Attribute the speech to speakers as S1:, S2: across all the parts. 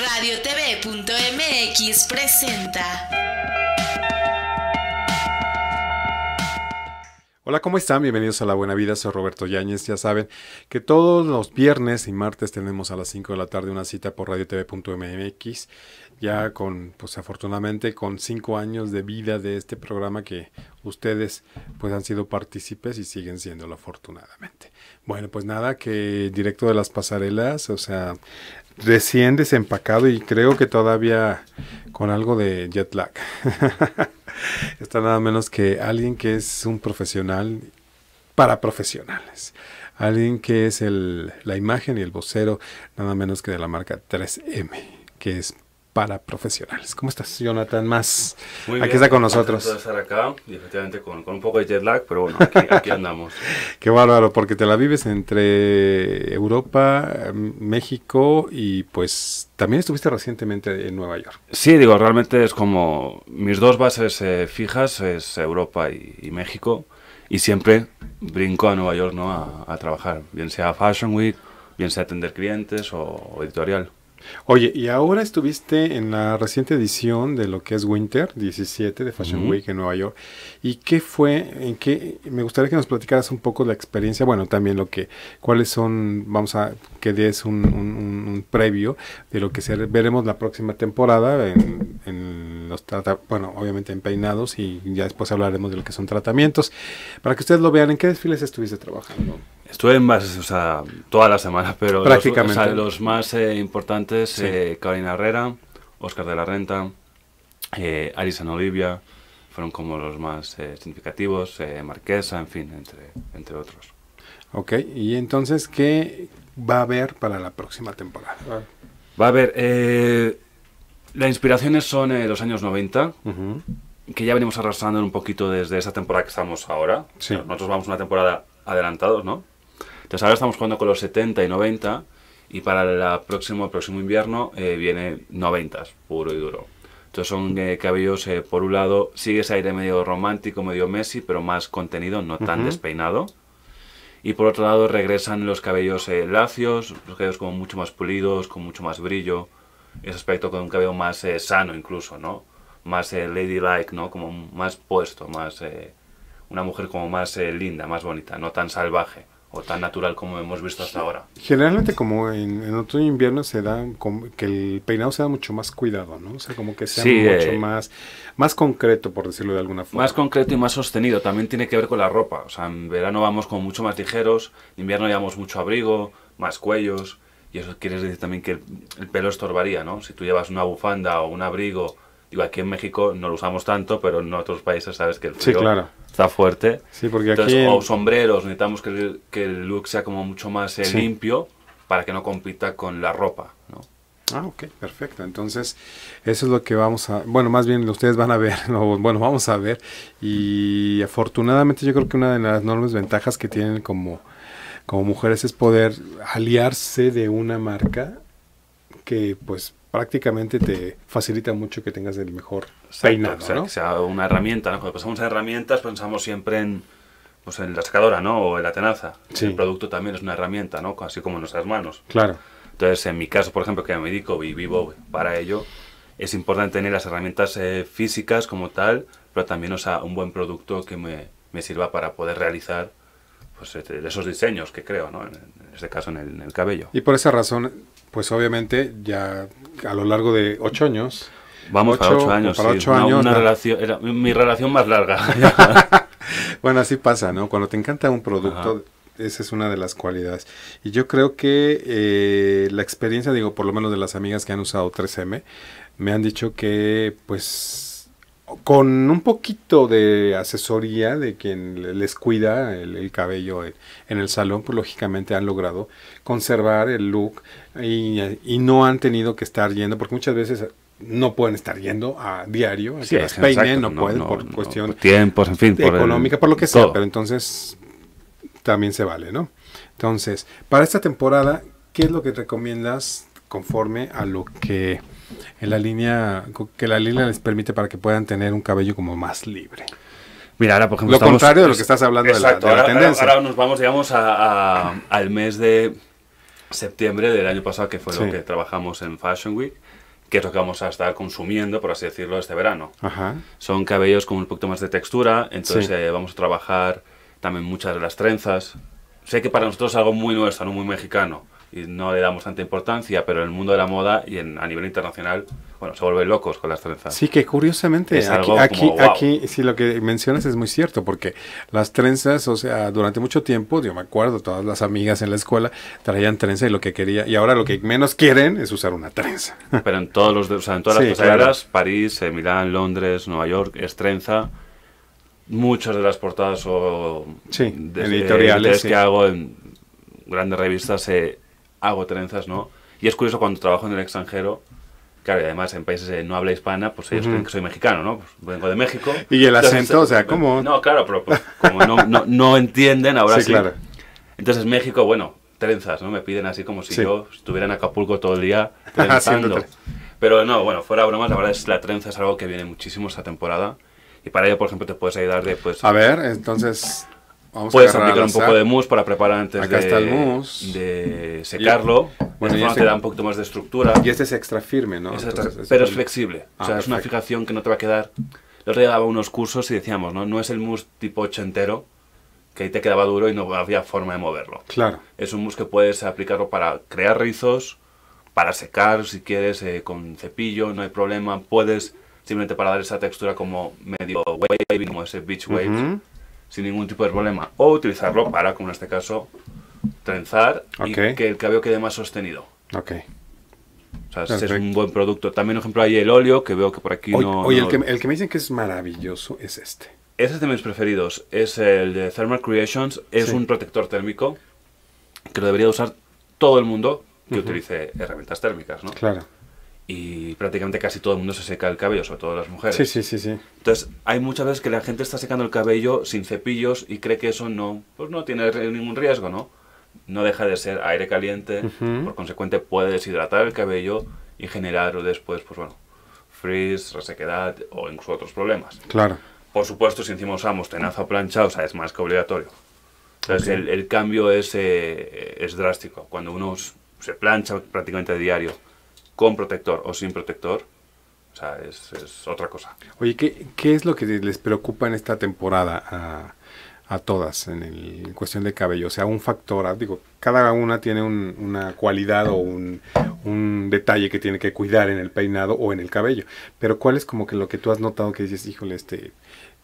S1: radiotv.mx presenta. Hola, ¿cómo están? Bienvenidos a La Buena Vida, soy Roberto Yáñez. Ya saben que todos los viernes y martes tenemos a las 5 de la tarde una cita por radiotv.mx, ya con, pues afortunadamente, con 5 años de vida de este programa que ustedes pues han sido partícipes y siguen siéndolo afortunadamente. Bueno, pues nada, que directo de las pasarelas, o sea, recién desempacado y creo que todavía con algo de jet lag. Está nada menos que alguien que es un profesional para profesionales. Alguien que es el, la imagen y el vocero nada menos que de la marca 3M, que es para profesionales. ¿Cómo estás, Jonathan? Más Muy aquí está con nosotros. De
S2: estar acá efectivamente con, un poco de jet lag, pero bueno, aquí, andamos.
S1: Qué bárbaro, porque te la vives entre Europa, em, México y pues también estuviste recientemente en Nueva York.
S2: Sí, digo, realmente es como mis dos bases eh, fijas es Europa y, México y siempre brinco a Nueva York, ¿no? A, trabajar, bien sea Fashion Week,
S1: bien sea atender clientes o editorial. Oye, y ahora estuviste en la reciente edición de lo que es Winter 17 de Fashion Week en Nueva York. ¿Y qué fue? En qué me gustaría que nos platicaras un poco la experiencia, bueno, también lo que cuáles son, vamos a que des un, previo de lo que veremos la próxima temporada en, en los bueno, obviamente en peinados y ya después hablaremos de lo que son tratamientos para que ustedes lo vean en qué desfiles estuviste trabajando.
S2: Estuve en base, o sea, todas las semanas, pero Los, más eh, importantes, eh, Carolina Herrera, Oscar de la Renta, eh, Alison Olivia, fueron como los más significativos,
S1: Marquesa, en fin, entre, entre otros. Ok, y entonces, ¿qué va a haber para la próxima temporada? Va a haber, las
S2: inspiraciones son los años 90, que ya venimos arrastrando un poquito desde esa temporada que estamos ahora. Nosotros vamos una temporada adelantados, ¿no? Entonces ahora estamos jugando con los 70 y 90 y para el próximo, próximo invierno eh, viene 90, puro y duro. Entonces son eh, cabellos, eh, por un lado, sigue ese aire medio romántico, medio Messi, pero más contenido, no tan despeinado. Y por otro lado regresan los cabellos lacios, los cabellos como mucho más pulidos, con mucho más brillo, ese aspecto con un cabello más sano incluso, ¿no? Más ladylike, ¿no? Como más puesto, más... una mujer como más linda, más bonita, no tan salvaje o tan natural como hemos visto hasta ahora.
S1: Generalmente como en, en otoño e invierno se da que el peinado se da mucho más cuidado, ¿no? O sea, como que sea mucho eh, más, más concreto, por decirlo de alguna forma. Más
S2: concreto y más sostenido, también tiene que ver con la ropa. O sea, en verano vamos con mucho más ligeros, en invierno llevamos mucho abrigo, más cuellos, y eso quiere decir también que el pelo estorbaría, ¿no? Si tú llevas una bufanda o un abrigo Digo, aquí en México no lo usamos tanto, pero en otros países sabes que el frío está
S1: fuerte. Sí, porque Entonces, aquí...
S2: sombreros, necesitamos que el, look sea como mucho más eh, limpio para que no compita con la ropa, ¿no?
S1: Ah, ok, perfecto. Entonces, eso es lo que vamos a, bueno, más bien ustedes van a ver, bueno, vamos a ver. Y afortunadamente yo creo que una de las enormes ventajas que tienen como, como mujeres es poder aliarse de una marca que pues prácticamente te facilita mucho que tengas el mejor Exacto, o sea, ¿no? que
S2: sea una herramienta, ¿no? Cuando pensamos en herramientas pensamos siempre en pues en la secadora, ¿no? O en la tenaza. Sí. El producto también es una herramienta, ¿no? Así como en nuestras manos. Claro. Entonces, en mi caso, por ejemplo, que me dedico y vivo para ello, es importante tener las herramientas eh, físicas como tal, pero también, o sea, un buen producto que me, me sirva para poder realizar pues, este, esos diseños que creo, ¿no? En, este caso, en
S1: el, cabello. Y por esa razón, pues obviamente ya a lo largo de ocho años. Vamos ocho, para ocho años. Para ocho años mi relación más larga. bueno, así pasa, ¿no? Cuando te encanta un producto, esa es una de las cualidades. Y yo creo que eh, la experiencia, digo, por lo menos de las amigas que han usado 3M, me han dicho que pues con un poquito de asesoría de quien les cuida el, cabello en, el salón, pues lógicamente han logrado conservar el look y, no han tenido que estar yendo, porque muchas veces no pueden estar yendo a diario, sí, que no, pueden por cuestión fin, económica, por lo que sea, pero entonces también se vale, ¿no? Entonces, para esta temporada, ¿qué es lo que recomiendas conforme a lo que en la línea que la línea les permite para que puedan tener un cabello como más libre. Mira, ahora por ejemplo. Lo contrario de lo que estás hablando de, la, tendencia. Ahora,
S2: nos vamos, digamos, a, al mes de septiembre del año pasado, que fue lo que trabajamos en Fashion Week, que es lo que vamos a estar consumiendo, por así decirlo, este verano. Son cabellos con un poquito más de textura, entonces eh, vamos a trabajar también muchas de las trenzas. Sé que para nosotros es algo muy nuestro, no muy mexicano y no le damos tanta importancia, pero en el mundo de la moda y en, a nivel internacional, bueno, se vuelven locos
S1: con las trenzas. Sí, que curiosamente, aquí, aquí, sí, lo que mencionas es muy cierto, porque las trenzas, o sea, durante mucho tiempo, yo me acuerdo, todas las amigas en la escuela traían trenza y lo que quería, y ahora lo que menos quieren es usar una trenza. Pero en todos los, o sea, en todas las ciudades,
S2: París, eh, Milán, Londres, Nueva York, es trenza muchas de las portadas o eh, editoriales que hago en grandes revistas se eh, hago trenzas, ¿no? Y es curioso cuando trabajo en el extranjero, claro, y además en países de no habla hispana, pues ellos creen que soy mexicano, ¿no? Pues vengo de México. Y el acento, o sea, eh, ¿cómo? No, claro, pero pues, como no, no, entienden, ahora sí, sí. Claro. Entonces México, bueno, trenzas, ¿no? Me piden así como si yo estuviera en Acapulco todo el día trenzando. pero no, bueno, fuera bromas, la verdad es que la trenza es algo que viene muchísimo esta temporada. Y para ello, por ejemplo, te puedes ayudar de... Pues, a ver,
S1: entonces... Puedes aplicar un poco de mousse para preparar antes de, de secarlo. bueno, y te da un poquito más de estructura. Y este es extra firme, ¿no? pero es flexible.
S2: Ah, o sea, es una fijación que no te va a quedar. El otro daba unos cursos y decíamos, ¿no? No es el mousse tipo entero que ahí te quedaba duro y no había forma de moverlo. Claro. Es un mousse que puedes aplicarlo para crear rizos, para secar si quieres eh, con cepillo, no hay problema. Puedes simplemente para dar esa textura como medio wavy, como ese beach wave sin ningún tipo de problema. O utilizarlo para, como en este caso, trenzar y que el cabello quede más sostenido. Ok. O sea, es un buen producto. También, por ejemplo, hay el óleo
S1: que veo que por aquí no. Oye, el, que, el que me dicen que es maravilloso es este.
S2: Ese es de mis preferidos. Es el de Thermal Creations. Es un protector térmico que lo debería usar todo el mundo que utilice herramientas térmicas, ¿no? Claro y prácticamente casi todo el mundo se seca el cabello, sobre todo las mujeres. Sí, sí, sí, Entonces, hay muchas veces que la gente está secando el cabello sin cepillos y cree que eso no, pues no tiene ningún riesgo, ¿no? No deja de ser aire caliente, por consecuente puede deshidratar el cabello y generar después, pues bueno, frizz, resequedad o incluso otros problemas. Claro. Por supuesto, si encima usamos tenaza o plancha, o sea, es más que obligatorio. Entonces, el, cambio es, eh, es drástico. Cuando uno se plancha prácticamente a diario, con protector o sin protector, o sea, es, otra cosa.
S1: Oye, ¿qué, es lo que les preocupa en esta temporada a, a todas en, cuestión de cabello? O sea, un factor, ah, digo, cada una tiene una cualidad o un, un, detalle que tiene que cuidar en el peinado o en el cabello, pero ¿cuál es como que lo que tú has notado que dices, híjole, este...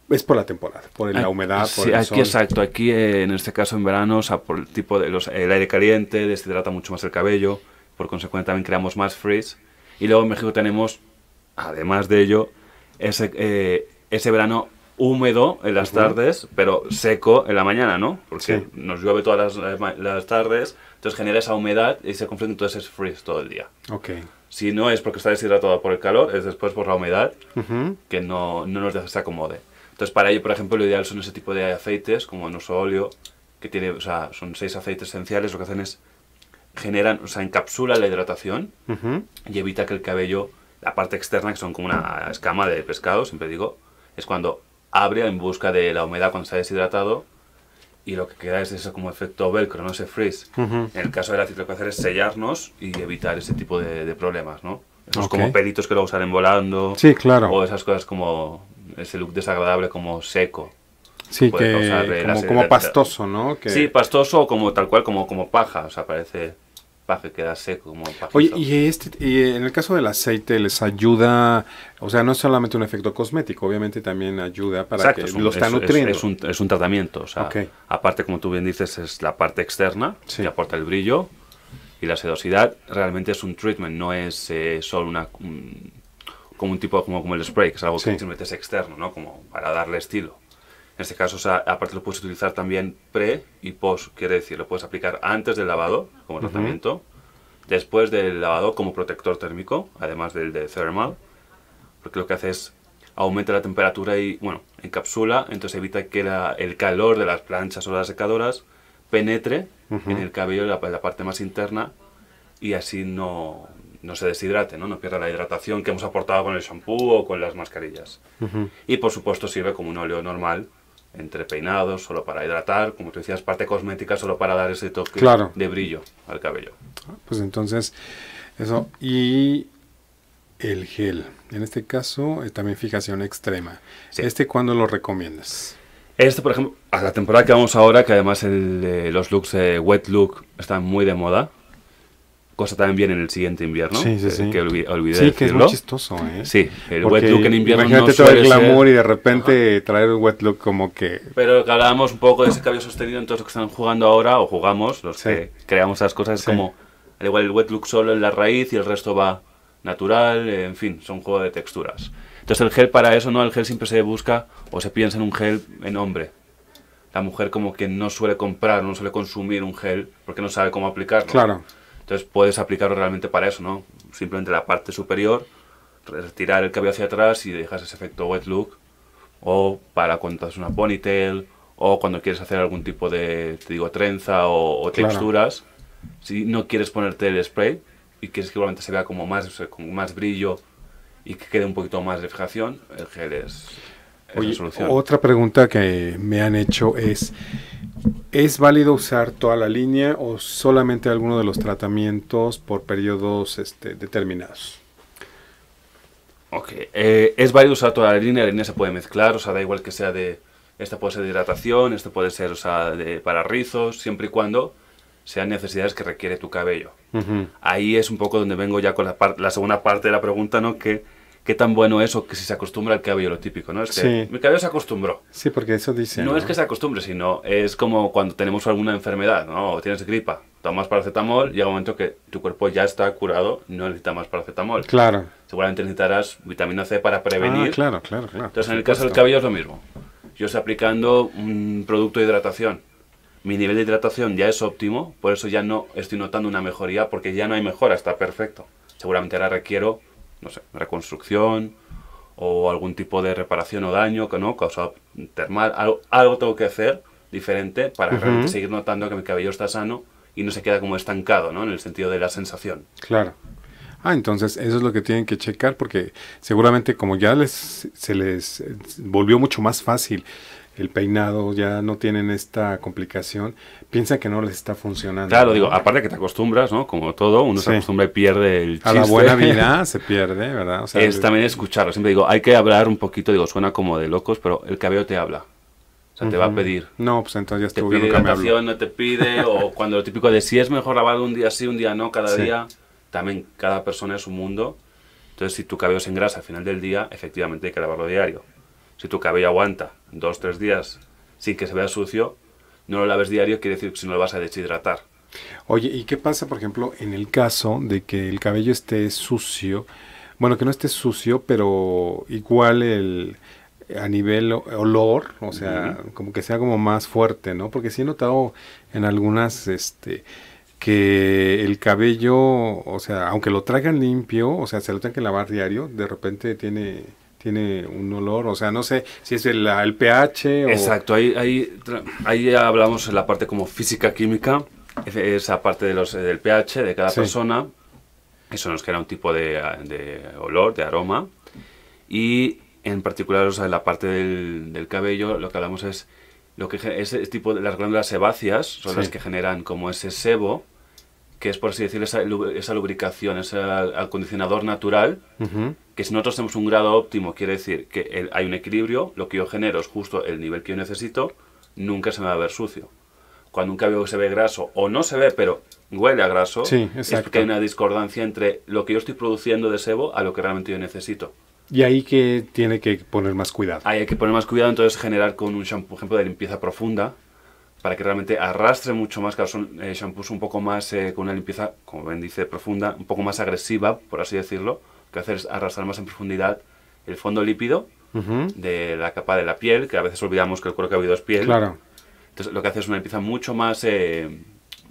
S1: Es por la temporada, por la humedad, por Sí, aquí,
S2: Exacto, aquí eh, en este caso en verano, o sea, por el tipo de los, el aire caliente, deshidrata mucho más el cabello por consecuencia también creamos más freeze. Y luego en México tenemos, además de ello, ese, eh, ese verano húmedo en las tardes, pero seco en la mañana, ¿no? Porque nos llueve todas las, tardes, entonces genera esa humedad y se confunde entonces ese freeze todo el día. Ok. Si no es porque está deshidratado por el calor, es después por la humedad que no, nos deja se acomode. Entonces para ello, por ejemplo, lo ideal son ese tipo de aceites como el nuestro óleo, que tiene, o son seis aceites esenciales, lo que hacen es generan, o sea, encapsula la hidratación y evita que el cabello, la parte externa, que son como una escama de pescado, siempre digo, es cuando abre en busca de la humedad cuando está deshidratado y lo que queda es ese como efecto velcro, no se freeze. En el caso del ácido lo que hacer es sellarnos y evitar ese tipo de, problemas, ¿no? Esos como pelitos que luego salen volando.
S1: Sí, claro. O
S2: esas cosas como ese look desagradable como seco.
S1: Sí, que, como, pastoso, ¿no? Que... Sí,
S2: pastoso o como tal cual, como, como paja, o sea, parece para que como
S1: Oye, este, y, en el caso del aceite les ayuda, o sea, no es solamente un efecto cosmético, obviamente también ayuda para que es un, lo Es, un,
S2: tratamiento, o sea, aparte, como tú bien dices, es la parte externa que aporta el brillo y la sedosidad. Realmente es un treatment, no es eh, solo una... Un, como un tipo como, como el spray, que es algo que simplemente es externo, ¿no? Como para darle estilo. En este caso, o sea, aparte lo puedes utilizar también pre y post, quiere decir, lo puedes aplicar antes del lavado como tratamiento, después del lavado como protector térmico, además del de thermal, porque lo que hace es aumenta la temperatura y, bueno, encapsula, entonces evita que el calor de las planchas o las secadoras penetre en el cabello, en la, parte más interna, y así no, no se deshidrate, ¿no? no pierda la hidratación que hemos aportado con el shampoo o con las mascarillas. Y por supuesto sirve como un óleo normal entre peinados, solo para hidratar, como tú decías, parte cosmética solo para dar ese toque de brillo al cabello.
S1: Ah, pues entonces, eso. Y el gel, en este caso, eh, también fijación extrema. ¿Este cuándo lo recomiendas? Este, por ejemplo, a la
S2: temporada que vamos ahora, que además el, los looks wet look están muy de moda, cosa también viene en el siguiente invierno. Sí, sí, eh, sí. Que olvidé, sí, que es muy chistoso, ¿eh? Sí, el wet look en invierno imagínate no todo el glamour
S1: y de repente traer el wet look como que...
S2: Pero que hablábamos un poco de ese cabello sostenido en todos los que están jugando ahora, o jugamos, los que creamos esas cosas, es como... Al igual el wet look solo en la raíz y el resto va natural, eh, en fin, son juego de texturas. Entonces el gel para eso, ¿no? El gel siempre se busca o se piensa en un gel en hombre, la mujer como que no suele comprar, no suele consumir un gel porque no sabe cómo aplicarlo. Claro. Entonces puedes aplicarlo realmente para eso, ¿no? Simplemente la parte superior, retirar el cabello hacia atrás y dejas ese efecto wet look. O para cuando haces una ponytail, o cuando quieres hacer algún tipo de, te digo, trenza o, texturas. Si no quieres ponerte el spray y quieres que igualmente se vea como más, con más brillo y que quede un poquito más de fijación, el gel es otra
S1: pregunta que me han hecho es, ¿es válido usar toda la línea o solamente alguno de los tratamientos por periodos este, determinados? Ok,
S2: eh, es válido usar toda la línea, la línea se puede mezclar, o sea, da igual que sea de... Esta puede ser de hidratación, esto puede ser o sea, para rizos, siempre y cuando sean necesidades que requiere tu cabello. Ahí es un poco donde vengo ya con la, la segunda parte de la pregunta, ¿no? Que qué tan bueno es o que si se acostumbra al cabello, lo típico, ¿no? Es que mi cabello se
S1: acostumbró. Sí, porque eso dice. No, es que se
S2: acostumbre, sino es como cuando tenemos alguna enfermedad, ¿no? O tienes gripa, tomas paracetamol, llega un momento que tu cuerpo ya está curado, no necesita más paracetamol. Claro. Seguramente necesitarás vitamina C para prevenir. Ah, claro, claro, claro. Entonces, en el caso del cabello es lo mismo. Yo estoy aplicando un producto de hidratación. Mi nivel de hidratación ya es óptimo, por eso ya no estoy notando una mejoría, porque ya no hay mejora, está perfecto. Seguramente ahora requiero no sé, reconstrucción o algún tipo de reparación o daño que no causado termal. Algo, tengo que hacer diferente para seguir notando que mi cabello está sano y no se queda como estancado, ¿no? En el sentido de la sensación.
S1: Claro. Ah, entonces eso es lo que tienen que checar porque seguramente como ya les, se les eh, volvió mucho más fácil el peinado, ya no tienen esta complicación, piensa que no les está funcionando. Claro, digo,
S2: aparte que te acostumbras, ¿no? Como todo, uno se acostumbra y pierde el chiste. A la buena vida se pierde, ¿verdad? es también escucharlo. Siempre digo, hay que hablar un poquito, digo, suena como de locos, pero el cabello te habla. O sea, te va a pedir.
S1: No, pues entonces ya estuvo, te nunca no
S2: te pide, o cuando lo típico de si es mejor lavarlo un día sí, un día no, cada día. También cada persona es un mundo. Entonces, si tu cabello se engrasa al final del día, efectivamente hay que lavarlo diario. Si tu cabello aguanta dos, tres días sin que se vea sucio, no lo laves diario, quiere decir que si no lo vas a deshidratar.
S1: Oye, ¿y qué pasa, por ejemplo, en el caso de que el cabello esté sucio? Bueno, que no esté sucio, pero igual el a nivel olor, o sea, como que sea como más fuerte, ¿no? Porque sí he notado en algunas, este, que el cabello, o sea, aunque lo traigan limpio, o sea, se lo tengan que lavar diario, de repente tiene tiene un olor, o sea, no sé si es el, pH o... Exacto, ahí, ahí,
S2: ahí hablamos en la parte como física química, esa parte de los, eh, del pH de cada persona, eso nos crea un tipo ah, de, olor, de aroma, y en particular, o sea, en la parte del, cabello, lo que hablamos es, lo que ese tipo de las glándulas sebáceas son las que generan como ese sebo, que es, por así decir, esa, lubricación, ese acondicionador natural, que si nosotros tenemos un grado óptimo, quiere decir que hay un equilibrio, lo que yo genero es justo el nivel que yo necesito, nunca se me va a ver sucio. Cuando un cabello se ve graso, o no se ve, pero huele a graso, es porque hay una discordancia entre lo que yo estoy produciendo de sebo a lo que realmente yo necesito.
S1: Y ahí que tiene que poner más cuidado.
S2: Ahí hay que poner más cuidado, entonces generar con un shampoo, por ejemplo, de limpieza profunda, para que realmente arrastre mucho más, que son champús eh, shampoos un poco más, eh, con una limpieza, como ven dice, profunda, un poco más agresiva, por así decirlo, que hacer es arrastrar más en profundidad el fondo lípido de la capa de la piel, que a veces olvidamos que el cuero habido es piel. Claro. Entonces lo que hace es una limpieza mucho más, eh,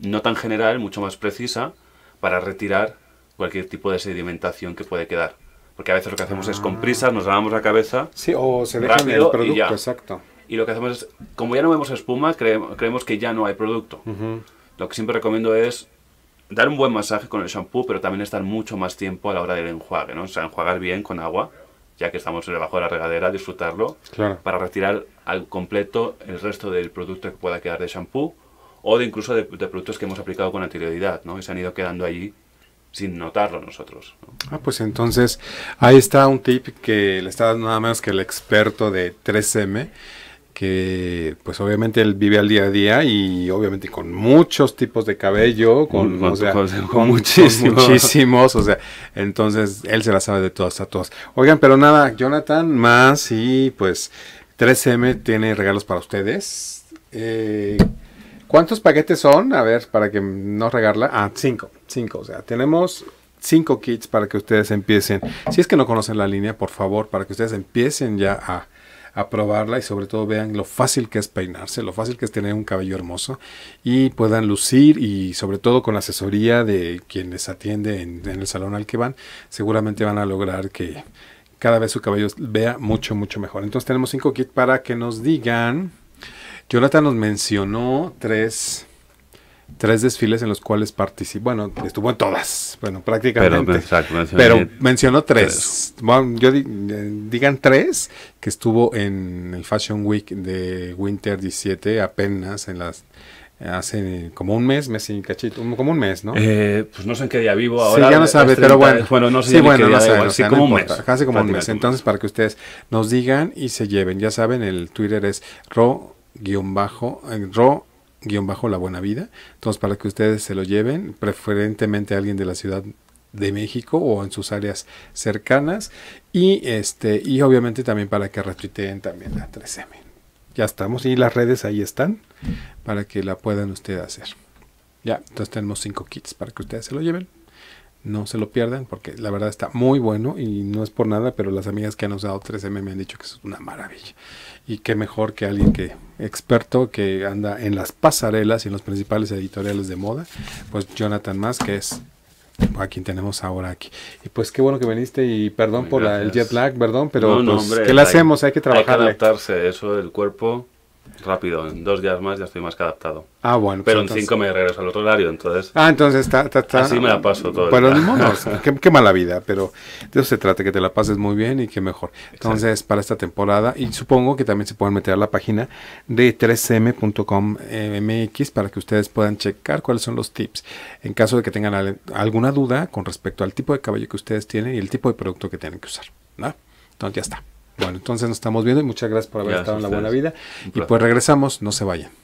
S2: no tan general, mucho más precisa, para retirar cualquier tipo de sedimentación que puede quedar. Porque a veces lo que hacemos es con ah. prisas, nos lavamos la cabeza. Sí, o se deja el producto, exacto y lo que hacemos es, como ya no vemos espuma, creemos, que ya no hay producto. Lo que siempre recomiendo es dar un buen masaje con el shampoo, pero también estar mucho más tiempo a la hora del enjuague, ¿no? O sea, enjuagar bien con agua, ya que estamos debajo de la regadera, disfrutarlo, claro. para retirar al completo el resto del producto que pueda quedar de shampoo o de incluso de, productos que hemos aplicado con anterioridad, ¿no? Y se han ido quedando allí sin notarlo nosotros.
S1: Ah, pues entonces ahí está un tip que le está dando nada menos que el experto de 3M que pues obviamente él vive al día a día y obviamente con muchos tipos de cabello, con, con, muchísimos. o sea, entonces él se la sabe de todas a todas. Oigan, pero nada, Jonathan más y pues 3M tiene regalos para ustedes. Eh, ¿Cuántos paquetes son? A ver, para que no regarla. Ah, cinco, cinco, o sea, tenemos cinco kits para que ustedes empiecen. Si es que no conocen la línea, por favor, para que ustedes empiecen ya a a probarla y sobre todo vean lo fácil que es peinarse, lo fácil que es tener un cabello hermoso y puedan lucir y sobre todo con la asesoría de quienes les atiende en, el salón al que van, seguramente van a lograr que cada vez su cabello vea mucho, mucho mejor. Entonces tenemos cinco kits para que nos digan. Jonathan nos mencionó tres tres desfiles en los cuales participó. Bueno, estuvo en todas, bueno, prácticamente. Pero, mencionó tres. yo eh, digan tres, que estuvo en el Fashion Week de Winter 17 apenas en las hace como un mes, mes y cachito, como un mes, ¿no? Eh,
S2: pues no sé en qué día vivo ahora. Sí, ya no sabe, pero bueno. no sí, bueno, ya sabe, como un mes. Casi como un mes. Entonces,
S1: para que ustedes nos digan y se lleven, ya saben, el Twitter es ro-ro guión bajo la buena vida. Entonces, para que ustedes se lo lleven, preferentemente a alguien de la ciudad de México o en sus áreas cercanas y este y obviamente también para que retuiteen también la 3M. Ya estamos y las redes ahí están para que la puedan ustedes hacer. Ya, entonces tenemos cinco kits para que ustedes se lo lleven. No se lo pierdan porque la verdad está muy bueno y no es por nada, pero las amigas que han usado 3M me han dicho que es una maravilla. Y qué mejor que alguien que experto que anda en las pasarelas y en los principales editoriales de moda, pues Jonathan más que es a quien tenemos ahora aquí. Y pues qué bueno que viniste y perdón por el jet lag, perdón, pero pues, ¿qué le hacemos? Hay, que trabajar. Hay
S2: adaptarse, eso del cuerpo rápido. En dos días más ya estoy más que adaptado. Ah, bueno. Pues pero en cinco me regreso al otro horario, entonces. Ah, entonces está. está, así me la paso todo. Pero
S1: qué, mala vida, pero de eso se trata, que te la pases muy bien y que mejor. Entonces, para esta temporada, y supongo que también se pueden meter a la página de 3m.com.mx para que ustedes puedan checar cuáles son los tips. En caso de que tengan alguna duda con respecto al tipo de cabello que ustedes tienen y el tipo de producto que tienen que usar. Entonces, ya está. Bueno, entonces nos estamos viendo y muchas gracias por haber estado en la buena vida. Y pues regresamos, no se vayan.